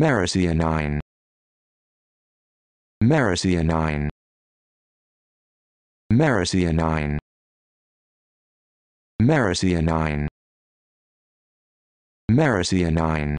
9. Maracianine. 9. Maracianine. 9.